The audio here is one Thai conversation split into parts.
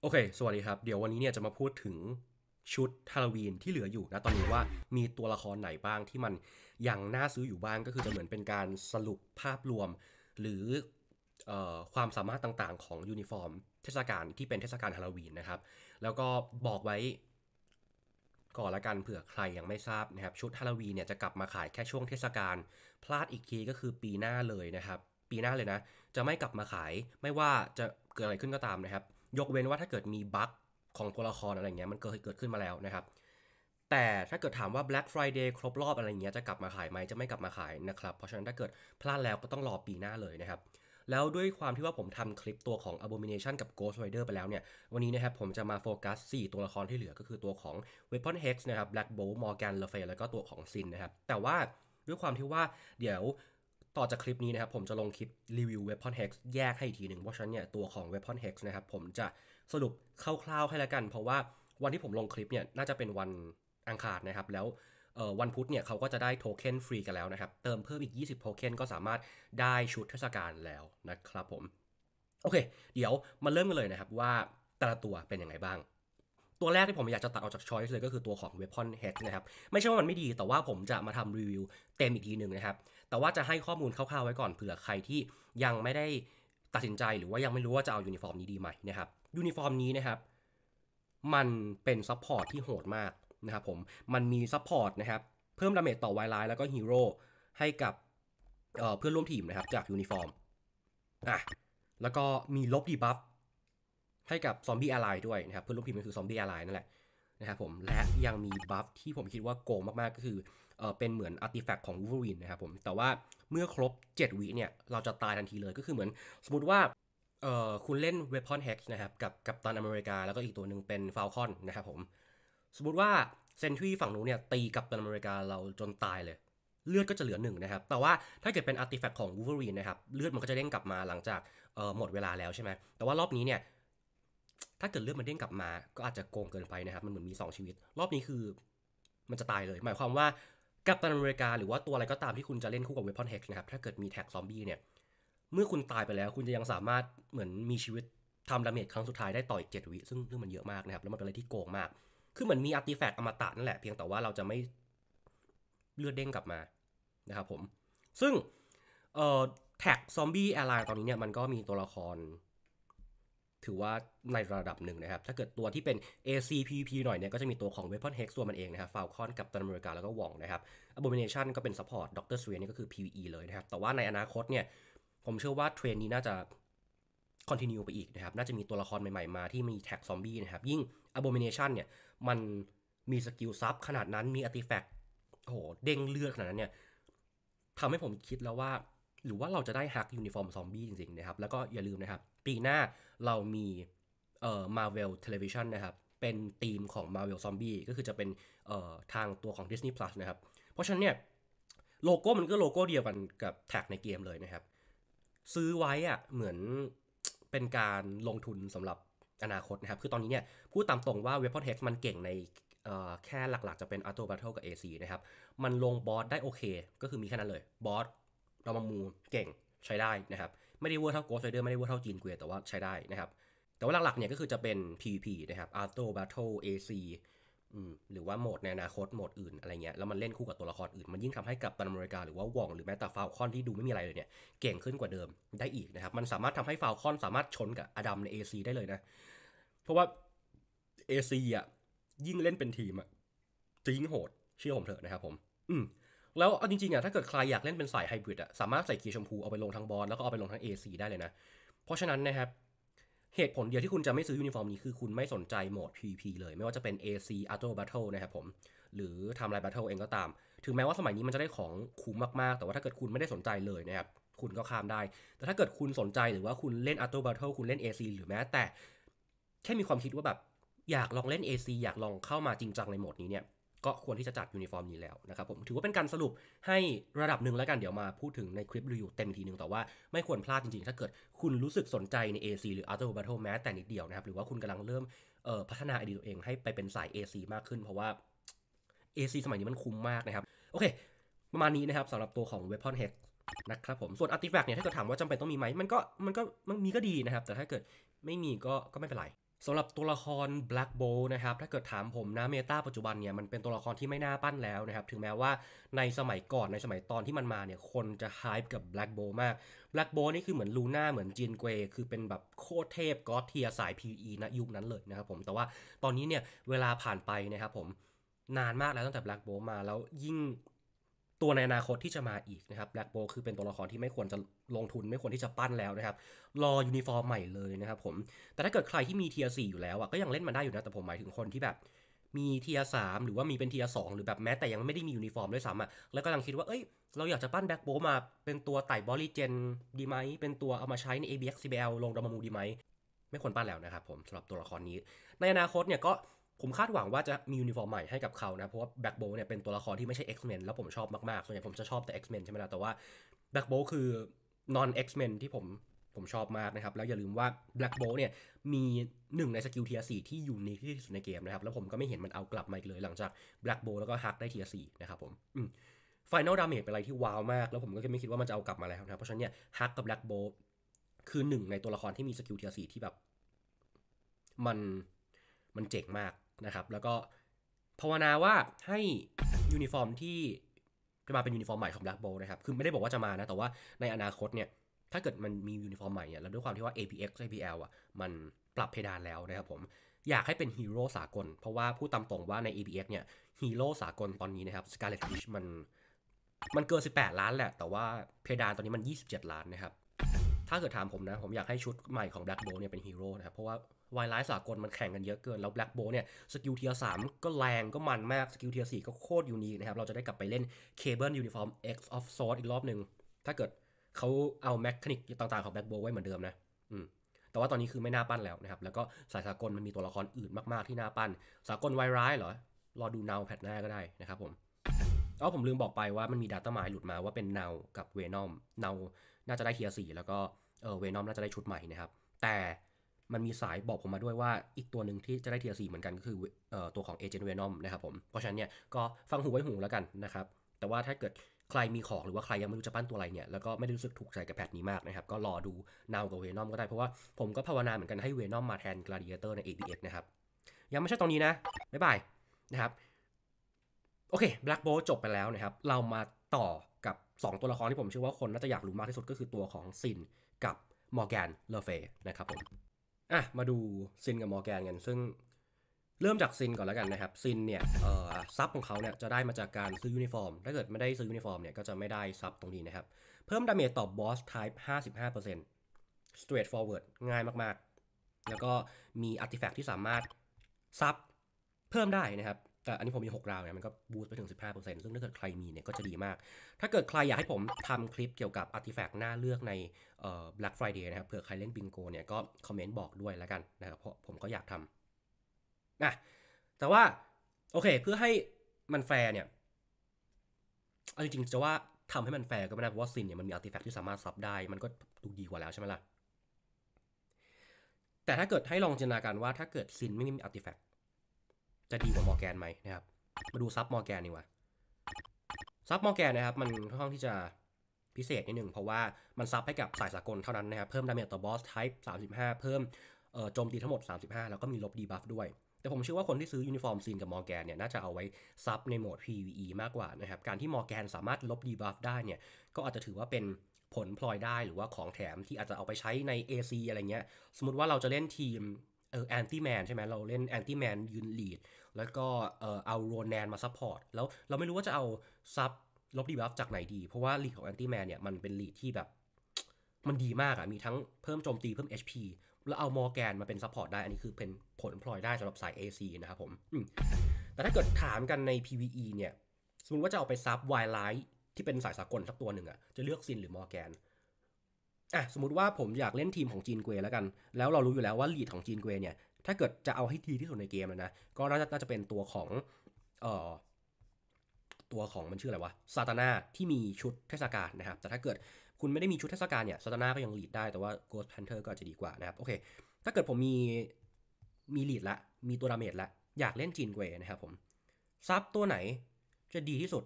โอเค สวัสดีครับ เดี๋ยววันนี้เนี่ยจะมาพูดถึงชุดฮาโลวีนที่เหลืออยู่นะ ตอนนี้ว่ามีตัวละครไหนบ้างที่มันยังน่าซื้ออยู่บ้าง ก็คือจะเหมือนเป็นการสรุปภาพรวม หรือออความสามารถต่าง ๆ ของยูนิฟอร์ม เทศกาลที่เป็นเทศกาลฮาโลวีนนะครับ แล้วก็บอกไว้ก่อนละกันเผื่อใครยังไม่ทราบนะครับ ชุดฮาโลวีนเนี่ยจะกลับมาขายแค่ช่วงเทศกาลพลาดอีกทีก็คือปีหน้าเลยนะครับ ปีหน้าเลยนะ จะไม่กลับมาขายไม่ว่าจะเกิดอะไรขึ้นก็ตามนะครับยกเว้นว่าถ้าเกิดมีบั๊กของตัวละครอะไรเงี้ยมันเคยเกิดขึ้นมาแล้วนะครับแต่ถ้าเกิดถามว่า Black Friday ครบรอบอะไรเงี้ยจะกลับมาขายไหมจะไม่กลับมาขายนะครับเพราะฉะนั้นถ้าเกิดพลาดแล้วก็ต้องรอปีหน้าเลยนะครับแล้วด้วยความที่ว่าผมทำคลิปตัวของ Abomination กับ Ghost Rider ไปแล้วเนี่ยวันนี้นะครับผมจะมาโฟกัส 4 ตัวละครที่เหลือก็คือตัวของ Weapon Hex นะครับ Black Bolt Morgan Le Fay แล้วก็ตัวของ Sin นะครับแต่ว่าด้วยความที่ว่าเดี๋ยว่อจากคลิปนี้นะครับผมจะลงคลิปรีวิวเวบพอนเฮกซ์แยกให้อีกทีหนึ่งเพราะฉะนั้นเนี่ยตัวของเวบพอนเฮกซ์นะครับผมจะสรุปคร่าวๆให้แล้วกัน เพราะว่าวันที่ผมลงคลิปเนี่ยน่าจะเป็นวันอังคารนะครับแล้ววันพุธเนี่ยเขาก็จะได้โทเค็นฟรีกันแล้วนะครับเติมเพิ่มอีก 20 โทเค็นก็สามารถได้ชุดเทศกาลแล้วนะครับผมโอเค เดี๋ยวมาเริ่มกันเลยนะครับว่าแต่ละตัวเป็นยังไงบ้าง ตัวแรกที่ผมอยากจะตัดออกจากช้อยเลยก็คือตัวของ Weapon h e กนะครับไม่ใช่ว่ามันไม่ดีแต่ว่าผมจะมาทำรีวิวเต็มอีกทีหนึ่งนะครับแต่ว่าจะให้ข้อมูลคร่าวๆไว้ก่อนเผื่อใครที่ยังไม่ได้ตัดสินใจหรือว่ายังไม่รู้ว่าจะเอายูนิฟอร์มนี้ดีไหมนะครับยูนิฟอร์มนี้นะครับ มันเป็นซัพพอร์ตที่โหดมากนะครับผม มันมีซัพพอร์ตนะครับ เพิ่มดาเมจต่อไวไลน์แล้วก็ฮีโร่ให้กับเเพื่อนร่วมทีมนะครับจากยูนิฟอร์มอ่ะแล้วก็มีลบดีบัฟให้กับซอมบี้อะไรด้วยนะครับ เพื่อนร่วมทีมก็คือซอมบี้อะไรนั่นแหละนะครับผมและยังมีบัฟที่ผมคิดว่าโกงมากๆก็คือเป็นเหมือนอาร์ติแฟกต์ของวูฟเวอรินนะครับผม แต่ว่าเมื่อครบ 7วิเนี่ย เราจะตายทันทีเลยก็คือเหมือนสมมติว่าเออคุณเล่นเว a อนแฮกนะครับ กับกับตันอเมริกาแล้วก็อีกตัวหนึ่งเป็นฟาวคอนนะครับผม สมมติว่าเซนทรีฝั่งนู้นเนี่ยตีกับตันอเมริกาเราจนตายเลย เลือดก็จะเหลือหนึ่งนะครับ แต่ว่าถ้าเกิดเป็นอาร์ติแฟกต์ของวูเวอรินนะครับเลือดมันก็จะเด้งกลับมาหลังจากหมดเวลาแล้วใช่ไหมแต่ว่ารอบนี้เนี่ยถ้าเกิดเลือดมันเด้งกลับมา ก็อาจจะโกงเกินไปนะครับ มันเหมือนมี 2 ชีวิต รอบนี้คือมันจะตายเลย หมายความว่ากับตันอเมริกาหรือว่าตัวอะไรก็ตามที่คุณจะเล่นคู่กับเวพอนเฮกนะครับถ้าเกิดมีแท็กซอมบี้เนี่ย เมื่อคุณตายไปแล้วคุณจะยังสามารถเหมือนมีชีวิตทำดาเมจครั้งสุดท้ายได้ต่ออีกเจ็ดวิซึ่งซึ่งมันเยอะมากนะครับ แล้วมันเป็นอะไรที่โกงมาก คือเหมือนมีอาร์ติแฟกต์อมตะนั่นแหละเพียงแต่ว่าเราจะไม่เลือดเด้งกลับมา นะครับผมซึ่งแท็กซอมบี้แอร์ไลน์ตอนนี้เนี่ยมันก็มีตัวละครถือว่าในระดับหนึ่งนะครับ ถ้าเกิดตัวที่เป็น ACPVP หน่อยเนี่ยก็จะมีตัวของ Weapon Hex ตัวมันเองนะครับ Falcon กับตันอเมริกาแล้วก็วองนะครับ Abomination ก็เป็น Support Doctor Strange นี่ก็คือ PVE เลยนะครับ แต่ว่าในอนาคตเนี่ย ผมเชื่อว่าเทรนนี้น่าจะ continue ไปอีกนะครับ น่าจะมีตัวละครใหม่ๆ มาที่มีแท็กซอมบี้นะครับ ยิ่ง Abomination เนี่ยมันมีสกิลซับขนาดนั้นมีอัติแฟกอ้โหเด้งเลือดขนาดนั้นเนี่ยทำให้ผมคิดแล้วว่า หรือว่าเราจะได้ฮักยูนิฟอร์มซอมบี้จริงๆนะครับแล้วก็อย่าลืมนะครับีหน้าเรามีเอ่อ Marvel Television นะครับ เป็นทีมของ Marvel Zombie ก็คือจะเป็นเอ่อทางตัวของ Disney Plus นะครับ เพราะฉะนั้นเนี่ยโลโก้มันก็โลโก้เดียวกันกับแท็กในเกมเลยนะครับ ซื้อไว้อะเหมือนเป็นการลงทุนสำหรับอนาคตนะครับ คือตอนนี้เนี่ยพูดตามตรงว่า Weapon Hex มันเก่งในแค่หลักๆ จะเป็น Auto Battle กับ AC นะครับ มันลงบอสได้โอเค ก็คือมีแค่นั้นเลยบอสเรามามูเก่งใช้ได้นะครับไม่ได้เวอร์เท่าโกสไรเดอร์ไม่ได้เวอร์เท่าจีนเกวียแต่ว่าใช้ได้นะครับ แต่ว่าหลักๆเนี่ยก็คือจะเป็น PVP นะครับ Auto Battle AC หรือว่าโหมดในอนาคตโหมดอื่นอะไรเงี้ยแล้วมันเล่นคู่กับตัวละครอื่น มันยิ่งทำให้กับตันอเมริกาหรือว่าวองหรือแม้แต่ฟาวคอนที่ดูไม่มีอะไรเลยเนี่ยเก่งขึ้นกว่าเดิมได้อีกนะครับมันสามารถทำให้ฟาวคอนสามารถชนกับอดัมใน AC ได้เลยนะเพราะว่า AC อ่ะ ยิ่งเล่นเป็นทีมอ่ะจริงโหดเชื่อผมเถอะนะครับ ผม อืมแล้วเอาจริงๆอ่ะถ้าเกิดใครอยากเล่นเป็นสายไฮบริดอ่ะสามารถใส่เกียร์ชมพู เอาไปลงทั้งบอลแล้วก็เอาไปลงทั้ง AC ได้เลยนะ เพราะฉะนั้นนะครับ เหตุผลเดียวที่คุณจะไม่ซื้อยูนิฟอร์มนี้คือคุณไม่สนใจโหมด PVP เลย ไม่ว่าจะเป็น AC Auto Battle นะครับผม หรือ Time Line Battle เองก็ตาม ถึงแม้ว่าสมัยนี้มันจะได้ของคุ้มมากๆ แต่ว่าถ้าเกิดคุณไม่ได้สนใจเลยนะครับคุณก็ข้ามได้ แต่ถ้าเกิดคุณสนใจหรือว่าคุณเล่น Auto Battle คุณเล่น AC หรือแม้แต่แค่มีความคิดว่าแบบอยากลองเล่น AC อยากลองเข้ามาจริงจังในโหมดนี้เนี่ยก็ควรที่จะจัดยูนิฟอร์มนี้แล้วนะครับผมถือว่าเป็นการสรุปให้ระดับหนึ่งแล้วกัน เดี๋ยวมาพูดถึงในคลิปรีวิวเต็มทีหนึ่งแต่ว่าไม่ควรพลาดจริงๆ ถ้าเกิดคุณรู้สึกสนใจใน AC หรือ a r t o Battle แม้แต่นิดเดียวนะครับ หรือว่าคุณกำลังเริ่มพัฒนาไอเดียตัวเอง ให้ไปเป็นสาย AC มากขึ้น เพราะว่า AC สมัยนี้มันคุ้มมากนะครับโอเคประมาณนี้นะครับสำหรับตัวของ Weapon Hex นะครับผมส่วน Artifact เนี่ยถ้าเกิดถามว่าจำเป็นต้องมีไหมมันก็มันก็มันมีก็ดีนะครับแต่ถ้าเกิดไม่มีก็ก็ไม่เป็นไรสำหรับตัวละคร Black b o l นะครับถ้าเกิดถามผมนะเมตาปัจจุบันเนี่ยมันเป็นตัวละครที่ไม่น่าปั้นแล้วนะครับถึงแม้ว่าในสมัยก่อนในสมัยตอนที่มันมาเนี่ยคนจะฮป์กับ Black b o l มาก Black b o l นี่คือเหมือนลูน่าเหมือนจีนเกวคือเป็นแบบโคตรเทพก็เทียสาย PE นะยุคนั้นเลยนะครับผม แต่ว่าตอนนี้เนี่ยเวลาผ่านไปนะครับผมนานมากแล้วตั้งแต่ Black b o l มาแล้วยิ่งตัวในอนาคตที่จะมาอีกนะครับแบล็กโบคือเป็นตัวละครที่ไม่ควรจะลงทุน ไม่ควรที่จะปั้นแล้วนะครับรอยูนิฟอร์มใหม่เลยนะครับผมแต่ถ้าเกิดใครที่มีเทียสี่อยู่แล้วอ่ะก็ยังเล่นมันได้อยู่นะ แต่ผมหมายถึงคนที่แบบมีเทียสามหรือว่ามีเป็นเทียสองหรือแบบแม้แต่ยังไม่ได้มียูนิฟอร์มด้วยซ้ำอ่ะแล้วก็กำลังคิดว่าเอ้ยเราอยากจะปั้นแบ็กโบมาเป็นตัวไต่บอลลีเจนดีไหมเป็นตัวเอามาใช้ใน ABX CBL ลงดอมมูดีไหมไม่ควรปั้นแล้วนะครับผมสำหรับตัวละครนี้ ในอนาคตเนี่ยก็ผมคาดหวังว่าจะมียูนิฟอร์มใหม่ให้กับเขานะ เพราะว่าแบ็กโบเนี่ยเป็นตัวละครที่ไม่ใช่ X-Men แล้วผมชอบมากๆ ส่วนใหญ่ผมจะชอบแต่ X-Men ใช่ไหมล่ะ แต่ว่าแบ็กโบคือ non X-Men ที่ผมผมชอบมากนะครับ แล้วอย่าลืมว่า Black b o เนี่ยมีหนึ่งในสกิลเทียสีที่ยูนิคที่สุดในเกมนะครับ แล้วผมก็ไม่เห็นมันเอากลับมาอีกเลยหลังจาก Black b o แล้วก็ฮักได้เทียสีนะครับผมไฟนอลดาเมจเป็นอะไรที่ว้าวมาก แล้วผมก็ไม่คิดว่ามันจะเอากลับมาแล้วนะ เพราะฉะนั้นเนี่ยฮักกับ Black b o คือหนึ่งในตัวละครที่มีสกิลเทียสีที่แบบมันมันเจ๋งมากนะครับแล้วก็ภาวนาว่าให้ยูนิฟอร์มที่จะมาเป็นยูนิฟอร์มใหม่ของ Black b o นะครับ คือไม่ได้บอกว่าจะมานะ แต่ว่าในอนาคตเนี่ย ถ้าเกิดมันมียูนิฟอร์มใหม่เนี่ยแล้วด้วยความที่ว่า APX APL อ่ะมันปรับเพดานแล้วนะครับผมอยากให้เป็นฮีโร่สากลเพราะว่าผู้ตามตรงว่าใน APX เนี่ยฮีโร่สากลตอนนี้นะครับ Scarlet Witch มันมันเกิน 18 ล้านแหละแต่ว่าเพดานตอนนี้มัน 27 ล้านนะครับถ้าเกิดถามผมนะผมอยากให้ชุดใหม่ของ Black b o เนี่ยเป็นฮีโร่นะครับเพราะว่าวายไลท์สากลมันแข่งกันเยอะเกินแล้วแบล็กโบเนี่ย สกิลเทียสามก็แรงก็มันมากสกิลเทียสี่ก็โคตรยูนีนะครับ เราจะได้กลับไปเล่นเคเบิลยูนิฟอร์ม X of s o r t อีกรอบหนึ่งถ้าเกิดเขาเอาแมคคานิกต่างๆของแบล็กโบไว้เหมือนเดิมนะอืมแต่ว่าตอนนี้คือไม่น่าปั้นแล้วนะครับ แล้วก็สายสากลมันมีตัวละครอื่นมากๆที่น่าปั้น สากลวายร้ายเหรอรอดูนาวแพทหน้าก็ได้นะครับผมอ๋อผมลืมบอกไปว่ามันมีดัตต้าหมายหลุดมาว่าเป็นเนาวกับเวนอมเนาวน่าจะได้เทียสี่แล้วก็เออเวนอมน่าจะได้ชุดใหม่นะครับแต่มันมีสายบอกผมมาด้วยว่าอีกตัวหนึ่งที่จะได้เทียร์สีเหมือนกันก็คือตัวของเอเจนต์เวนอมนะครับผม เพราะฉะนั้นเนี่ยก็ฟังหูไว้หูแล้วกันนะครับ แต่ว่าถ้าเกิดใครมีของหรือว่าใครยังไม่รู้จะปั้นตัวอะไรเนี่ยแล้วก็ไม่ได้รู้สึกถูกใจกับแพทนี้มากนะครับ ก็รอดูนาวกับเวนอมก็ได้ เพราะว่าผมก็ภาวนาเหมือนกันให้เวนอมมาแทนกลาดิเอเตอร์ใน ABX นะครับยังไม่ใช่ตรงนี้นะบ๊ายบายนะครับโอเคแบล็กโบจบไปแล้วนะครับเรามาต่อกับ 2 ตัวละครที่ผมเชื่อว่าคนน่าจะอยากรู้มากที่สุดก็คือตัวของซินกับมอร์แกนเลเฟนะครับผมอ่ะมาดูซินกับมอร์แกนกันซึ่งเริ่มจากซินก่อนแล้วกันนะครับซินเนี่ยซับของเขาเนี่ยจะได้มาจากการซื้อยูนิฟอร์ม ถ้าเกิดไม่ได้ซื้อยูนิฟอร์มเนี่ยก็จะไม่ได้ซับตรงนี้นะครับ เพิ่มดาเมจต่อบอสไทป์55% straight forward ง่ายมากๆ แล้วก็มีอาร์ติแฟกต์ที่สามารถซับเพิ่มได้นะครับอันนี้ผมมี 6 ราวเนี่ยมันก็บูสต์ไปถึง 15%ซึ่งถ้าเกิดใครมีเนี่ยก็จะดีมาก ถ้าเกิดใครอยากให้ผมทำคลิปเกี่ยวกับอาร์ติแฟกต์หน้าเลือกใน Black Friday นะครับเผื่อใครเล่นบิงโกเนี่ยก็คอมเมนต์บอกด้วยแล้วกันนะครับเพราะผมก็อยากทำนะแต่ว่าโอเคเพื่อให้มันแฟร์เนี่ยเอาจริงๆจะว่าทำให้มันแฟร์ก็ไม่ได้เพราะว่าซินเนี่ยมันมีอาร์ติแฟกต์ที่สามารถซับได้มันก็ดูดีกว่าแล้วใช่ไหมล่ะแต่ถ้าเกิดให้ลองจินตนาการว่าถ้าเกิดซินไม่มีอาร์ติแฟกต์จะดีกว่ามอร์แกนไหม นะครับ มาดูซับมอร์แกนดีกว่าซับมอร์แกนนะครับ มันค่อนข้างที่จะพิเศษนิดหนึ่ง เพราะว่ามันซับให้กับสายสากลเท่านั้นนะครับ เพิ่มดาเมจต่อบอสไทป์ 35 เพิ่มโจมตีทั้งหมด 35 แล้วก็มีลบดีบัฟด้วย แต่ผมเชื่อว่าคนที่ซื้อยูนิฟอร์มซีนกับมอร์แกนเนี่ยน่าจะเอาไว้ซับในโหมด PVE มากกว่านะครับ การที่มอร์แกนสามารถลบดีบัฟได้เนี่ยก็อาจจะถือว่าเป็นผลพลอยได้หรือว่าของแถมที่อาจจะเอาไปใช้ใน AC อะไรเงี้ยสมมติว่าเราจะเล่นทีมเออแอนตี้แมนใช่ไหมเราเล่นแอนตี้แมนยืนลีด แล้วก็เออเอาโรแนนมาซัพพอร์ตแล้วเราไม่รู้ว่าจะเอาซับลบดีบัฟจากไหนดี เพราะว่าลีดของแอนตี้แมนเนี่ยมันเป็นลีดที่แบบ มันดีมากอะมีทั้งเพิ่มโจมตีเพิ่ม HP แล้วเอามอร์แกนมาเป็นซัพพอร์ตได้อันนี้คือเป็นผลพลอยได้สำหรับสาย AC นะครับผม แต่ถ้าเกิดถามกันใน PVE เนี่ย สมมติว่าจะเอาไปซับไวไลท์ที่เป็นสายสากลสักตัวหนึ่งอะจะเลือกซินหรือมอร์แกนอ่ะสมมติว่าผมอยากเล่นทีมของจีนเกวแล้วกัน แล้วเรารู้อยู่แล้วว่าลีดของจีนเกวเนี่ยถ้าเกิดจะเอาให้ดีที่สุดในเกมนะก็น่าจะเป็นตัวของเอ่อตัวของมันชื่ออะไรวะซาตานาที่มีชุดเทศกาลนะครับ แต่ถ้าเกิดคุณไม่ได้มีชุดเทศกาลเนี่ยซาตานาก็ยังลีดได้แต่ว่าโกส s พนเทอร์ก็จะดีกว่านะครับโอเค ถ้าเกิดผมมีมีลีดละมีตัวดาเมจละอยากเล่นจีนเกวนะครับผมซับตัวไหน จะดีที่สุด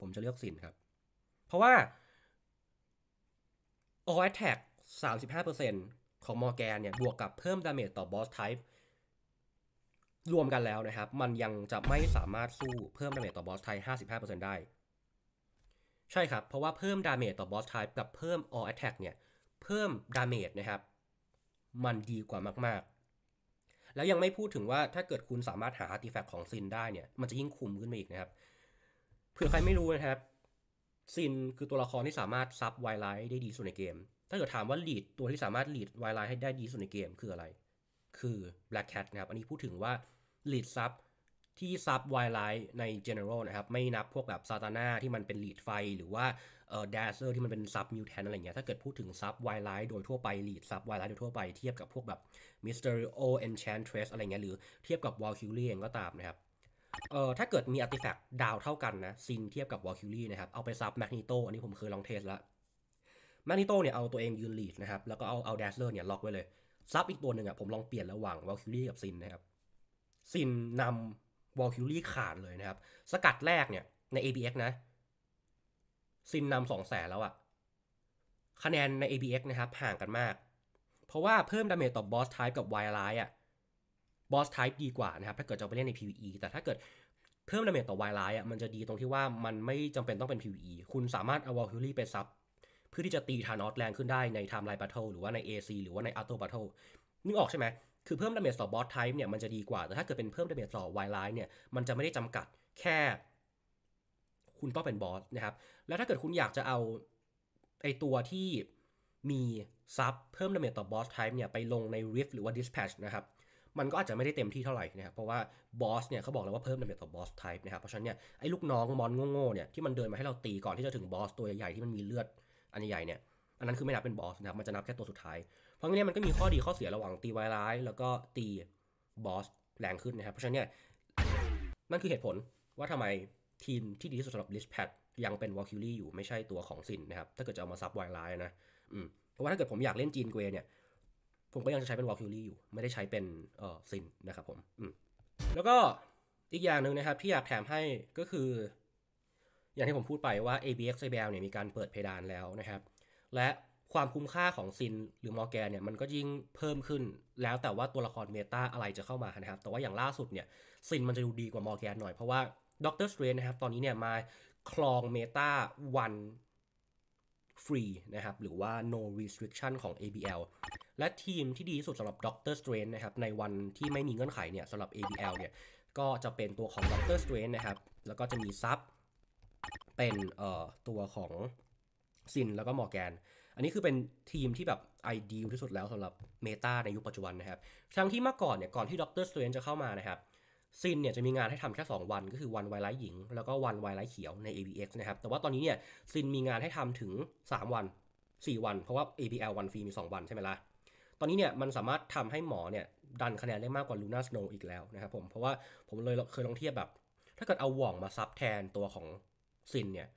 ผมจะเลือกสินครับ เพราะว่า o a t t ็ c 35%ของมอร์แกนเนี่ยบวกกับเพิ่มดาเมจต่อบอสไทป์รวมกันแล้วนะครับ มันยังจะไม่สามารถสู้เพิ่มดาเมจต่อบอสไทป์หห้้าาสิบเเปอร์ซต์ได้ ใช่ครับเพราะว่าเพิ่มดาเมจต่อบอสไทป์กับเพิ่มออแอทแท็กเนี่ยเพิ่มดาเมจนะครับ มันดีกว่ามาก ๆ แล้วยังไม่พูดถึงว่าถ้าเกิดคุณสามารถหาอาร์ติแฟกต์ของซินได้เนี่ยมันจะยิ่งคุ้มขึ้นไปอีกนะครับเผื่อใครไม่รู้นะครับซินคือตัวละครที่สามารถซับไวไลท์ได้ดีสุดในเกม ถ้าเกิดถามว่าลีดตัวที่สามารถลีดไวไลท์ให้ได้ดีสุดในเกม คืออะไร คือ Black Cat นะครับ อันนี้พูดถึงว่าลีดซับที่ซับไวไลท์ใน general นะครับ ไม่นับพวกแบบซาตาน่าที่มันเป็นลีดไฟหรือว่าเออดเซอร์ที่มันเป็นซับมิวแทนอะไรเงี้ย ถ้าเกิดพูดถึงซับไวไลท์โดยทั่วไปลีดซับไวไลท์โดยทั่วไป เทียบกับพวกแบบมิสเตอร์โอเอนแชนเทรสอะไรเงี้ยหรือ เทียบกับวอลคิวเลียงก็ตามนะครับเออถ้าเกิดมีอาร์ติแฟกต์ดาวเท่ากันนะซินเทียบกับวอลคิวรี่นะครับเอาไปซับแมกนีโตอันนี้ผมเคยลองเทสแล้วแมกนีโตเนี่ยเอาตัวเองยืนลีดนะครับแล้วก็เอาเอาเดสเลอร์เนี่ยล็อกไว้เลย ซับอีกตัวหนึ่งอ่ะผมลองเปลี่ยนระหว่างวอลคิวรี่กับซินนะครับซินนำวอลคิวรี่ขาดเลยนะครับ สกัดแรกเนี่ยใน ABX นะซินนำสองแสนแล้วอะคะแนนใน ABX นะครับห่างกันมาก เพราะว่าเพิ่มดาเมจต่อบอสไทป์กับไวไลท์อ่ะบอสไทป์ดีกว่านะครับ ถ้าเกิดจะไปเล่นใน PVE แต่ถ้าเกิดเพิ่มดาเมจต่อวายไลท์อ่ะ มันจะดีตรงที่ว่ามันไม่จำเป็นต้องเป็น PVE คุณสามารถเอาวอลฮิลลี่ไปซับ เพื่อที่จะตีทานอสแรงขึ้นได้ในไทม์ไลน์บัตเทิลหรือว่าใน AC หรือว่าในอัลโตบัตเทิลนึกออกใช่ไหม คือเพิ่มดาเมจต่อบอสไทป์เนี่ยมันจะดีกว่า แต่ถ้าเกิดเป็นเพิ่มดาเมจต่อวายไลท์เนี่ย มันจะไม่ได้จำกัดแค่ คุณต้องเป็นบอสนะครับ แล้วถ้าเกิดคุณอยากจะเอาไอตัวที่มีซับเพิ่มดาเมจต่อบอสไทป์เนี่ยไปลงใน r ิฟหรือว่าดิสแพชนะครับมันก็อาจจะไม่ได้เต็มที่เท่าไหร่นะครับเพราะว่าบอสเนี่ยเขาบอกแล้วว่าเพิ่มดาเมจต่อบอสไทป์นะครับเพราะฉะนั้นเนี่ยไอ้ลูกน้องมอนโง่ๆเนี่ยที่มันเดินมาให้เราตีก่อนที่จะถึงบอสตัวใหญ่ที่มันมีเลือดอันใหญ่เนี่ยอันนั้นคือไม่นับเป็นบอสนะครับมันจะนับแค่ตัวสุดท้ายเพราะงั้นเนี่ยมันก็มีข้อดีข้อเสียระหว่างตีไวร้ายแล้วก็ตีบอสแรงขึ้นนะครับเพราะฉะนั้นเนี่ยนั่นคือเหตุผลว่าทำไมทีมที่ดีที่สุดสำหรับลิชแพดยังเป็นวอลคิวลี่อยู่ไม่ใช่ตัวของซินนะครับถ้าเกิดจะเอามาซับไวร้ายนะอืมเพราะว่าถ้าเกิดผมอยากเล่นจีนเกวเนี่ยผมก็ยังจะใช้เป็นวอลคิวรี่อยู่ ไม่ได้ใช้เป็นเอ่อซินนะครับผมแล้วก็อีกอย่างหนึ่งนะครับที่อยากแถมให้ก็คือ อย่างที่ผมพูดไปว่า ABX j บ l เนี่ยมีการเปิดเพดานแล้วนะครับ และความคุ้มค่าของซินหรือมอแกนเนี่ยมันก็ยิ่งเพิ่มขึ้น แล้วแต่ว่าตัวละครเมตาอะไรจะเข้ามานะครับ แต่ว่าอย่างล่าสุดเนี่ยซินมันจะดูดีกว่ามอแกนหน่อยเพราะว่าด็อกเตอร์สเตรนนะครับตอนนี้เนี่ยมาคลองเมตาวันฟรีนะครับหรือว่า no restriction ของ ABL และทีมที่ดีที่สุดสำหรับด็อกเตอร์สเตรนนะครับในวันที่ไม่มีเงื่อนไขเนี่ยสำหรับ ABL เนี่ยก็จะเป็นตัวของด็อกเตอร์สเตรนนะครับแล้วก็จะมีซับเป็นเอ่อตัวของซินแล้วก็มอร์แกน อันนี้คือเป็นทีมที่แบบไอดีที่สุดแล้วสำหรับเมตาในยุคปัจจุบันนะครับทั้งที่เมื่อก่อนเนี่ยก่อนที่ด็อกเตอร์สเตรนจะเข้ามานะครับซินเนี่ยจะมีงานให้ทำแค่ 2 วันก็คือวันไวไลท์หญิงแล้วก็วันไวไลท์เขียวใน ABX นะครับแต่ว่าตอนนี้เนี่ยซินมีงานให้ทำถึง 3 วัน 4 วัน เพราะว่า ABL วันฟรีมี2 วันใช่ไหมละ่ะตอนนี้เนี่ยมันสามารถทำให้หมอเนี่ยดันคะแนนได้มากกว่าลูน่าสโนว์อีกแล้วนะครับผมเพราะว่าผมเลยเคยลองเทียบแบบ ถ้าเกิดเอาหว่องมาซับแทนตัวของซินเนี่ย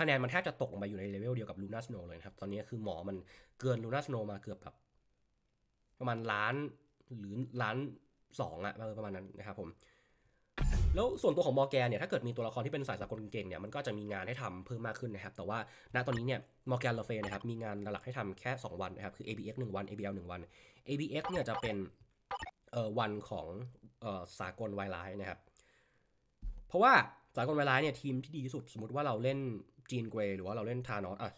คะแนนมันแทบจะตกลงไปอยู่ในเลเวลเดียวกับลูน่าสโนว์เลยครับ ตอนนี้คือหมอมันเกินลูน่าสโนว์มาเกือบแบบประมาณล้านหรือล้านสองอะประมาณนั้นนะครับผมแล้วส่วนตัวของมอร์แกนเนี่ยถ้าเกิดมีตัวละครที่เป็นสายสากลเก่งเนี่ยมันก็จะมีงานให้ทำเพิ่มมากขึ้นนะครับ แต่ว่าณตอนนี้เนี่ยมอร์แกนลาเฟนะครับมีงานหลักให้ทำแค่ 2 วันนะครับคือ ABX 1วัน ABL 1 วัน ABX เนี่ยจะเป็นเอ่อวันของเอ่อสากลไวร้ายนะครับ เพราะว่าสากลไวร้ายเนี่ยทีมที่ดีที่สุดสมมติว่าเราเล่นจีนเกวหรือว่าเราเล่นทานอสอ่ะ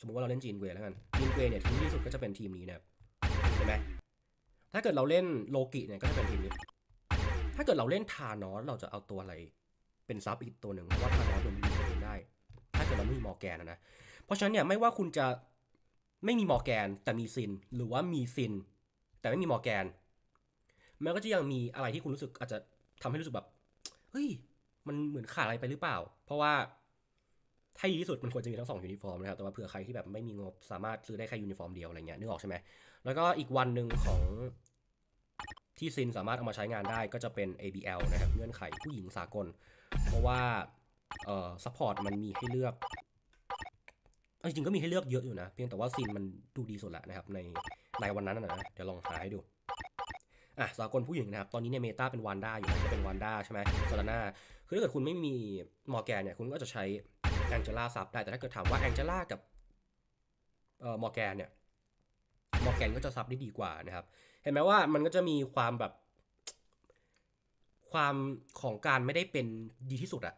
สมมติว่าเราเล่นจีนเกวแล้วกันจีนเกวเนี่ยทีมที่สุดก็จะเป็นทีมนี้นะครับเห็นไหมถ้าเกิดเราเล่นโลกิเนี่ยก็จะเป็นทีมนี้ถ้าเกิดเราเล่นทานอสเราจะเอาตัวอะไร เป็นซับอีกตัวหนึ่งเพราะว่าทานอสยันมีเองได้ ถ้าเกิดเราไม่มีมอแกนนะเพราะฉะนั้นเนี่ยไม่ว่าคุณจะไม่มีมอแกนแต่มีซินหรือว่ามีซิน แต่ไม่มีมอแกนมันก็จะยังมีอะไรที่คุณรู้สึกอาจจะทำให้รู้สึกแบบเฮ้ยมันเหมือนขาดอะไรไปหรือเปล่า เพราะว่าถ้าดีที่สุดมันควรจะมีทั้งสองยูนิฟอร์มนะครับแต่ว่าเผื่อใครที่แบบไม่มีงบสามารถซื้อได้แค่ยูนิฟอร์มเดียวอะไรเงี้ยนึกออกใช่ไหมแล้วก็อีกวันหนึ่งของที่ซินสามารถเอามาใช้งานได้ก็จะเป็น ABL นะครับ เงื่อนไขผู้หญิงสากล เพราะว่าเอ่อซัพพอร์ตมันมีให้เลือกจริงก็มีให้เลือกเยอะอยู่นะเพียงแต่ว่าซินมันดูดีสุดละนะครับ ในในวันนั้นนะ เดี๋ยวลองหาให้ดูอ่ะสากลผู้หญิงนะครับ ตอนนี้เนี่ยเมตาเป็นวานด้าอยู่จะเป็นวานด้าใช่ไหมโซาลาน่าคือถ้าเกิดคุณไม่มีมอร์แกนเนี่ย คุณก็จะใช้แองเจล่าซับได้แต่ถ้าเกิดถามว่าแองเจล่ากับเอ่อมอร์แกนเนี่ยมอร์แกนก็จะซับได้ดีกว่านะครับเห็นไหมว่ามันก็จะมีความแบบ ความของการไม่ได้เป็นดีที่สุดอะ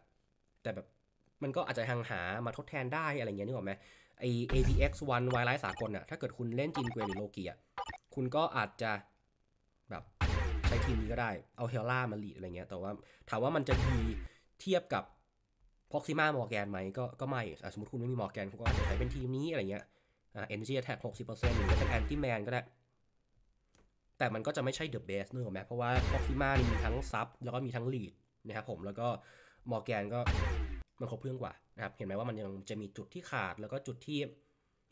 แต่แบบมันก็อาจจะหางหามาทดแทนได้อะไรเงี้ยนึกออกไหมไอ APX 1 w i l i สากลอะถ้าเกิดคุณเล่นจีนเกวหรือโลเกีย คุณก็อาจจะแบบใช้ทีมนี้ก็ได้เอาเฮล่ามาลีดอะไรเงี้ยแต่ว่าถามว่ามันจะดีเทียบกับพ็อกซิมามอร์แกนไหมก็ก็ไม่สมมติคุณไม่มีมอร์แกนคุณก็ใช้เป็นทีมนี้อะไรเงี้ยอเอ็นจีแท็กหกสิบเปอร์เซ็นต์หรือจะเป็นแอนตี้แมนก็ได้แต่มันก็จะไม่ใช่เดอะเบสนึกออกไหมเพราะว่าพ็อกิมานี่มีทั้งซับแล้วก็มีทั้งลีดนะครับผมแล้วก็มอร์แกนก็มันครบเครื่องกว่านะครับ เห็นไหมว่ามันยังจะมีจุดที่ขาดแล้วก็จุดที่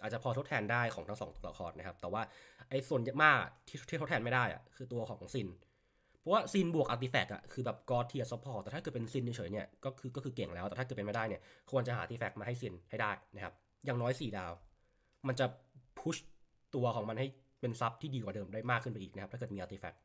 อาจจะพอทดแทนได้ของทั้งสองตัวละครนะครับ แต่ว่าไอ้ส่วนมากที่ที่ทดแทนไม่ได้อะคือตัวของซิน เพราะว่าซินบวกอาร์ติแฟกต์อ่ะคือแบบกอดเทียร์ซัพพอร์ตแต่ถ้าเกิดเป็นซินเฉยเนี่ยก็คือก็คือเก่งแล้วแต่ถ้าเกิดเป็นไม่ได้เนี่ยควรจะหาอาร์ติแฟกต์มาให้ซินให้ได้นะครับอย่างน้อย4ดาวมันจะพุชตัวของมันใเป็นซับที่ดีกว่าเดิมได้มากขึ้นไปอีกนะครับถ้าเกิดมีอาร์ติแฟกต